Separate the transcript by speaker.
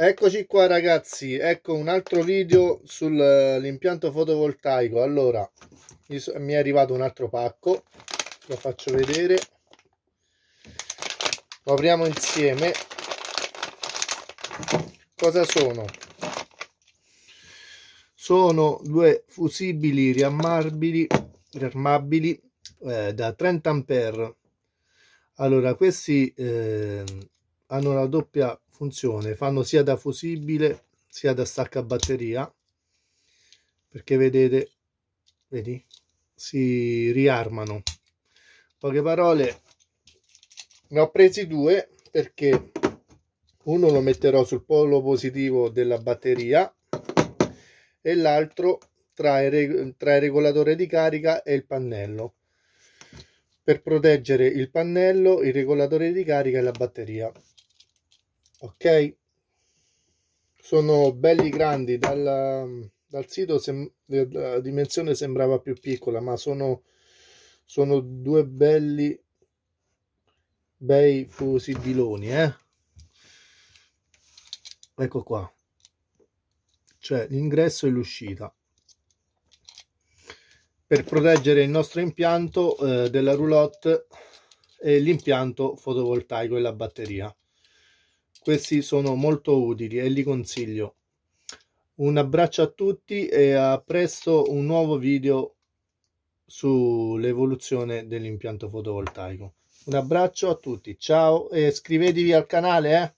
Speaker 1: Eccoci qua ragazzi, ecco un altro video sull'impianto fotovoltaico. Allora, mi è arrivato un altro pacco, lo faccio vedere. Lo apriamo insieme. Cosa sono? Sono due fusibili riammabili, riammabili eh, da 30 ampere Allora, questi... Eh, hanno una doppia funzione, fanno sia da fusibile sia da stacca batteria, perché vedete, vedi, si riarmano. Poche parole, ne ho presi due perché uno lo metterò sul polo positivo della batteria e l'altro tra il, tra il regolatore di carica e il pannello per proteggere il pannello, il regolatore di carica e la batteria ok sono belli grandi dal, dal sito sem eh, la dimensione sembrava più piccola ma sono, sono due belli bei fusibiloni eh? ecco qua cioè l'ingresso e l'uscita per proteggere il nostro impianto eh, della roulotte e l'impianto fotovoltaico e la batteria questi sono molto utili e li consiglio un abbraccio a tutti e a presto un nuovo video sull'evoluzione dell'impianto fotovoltaico un abbraccio a tutti ciao e iscrivetevi al canale eh?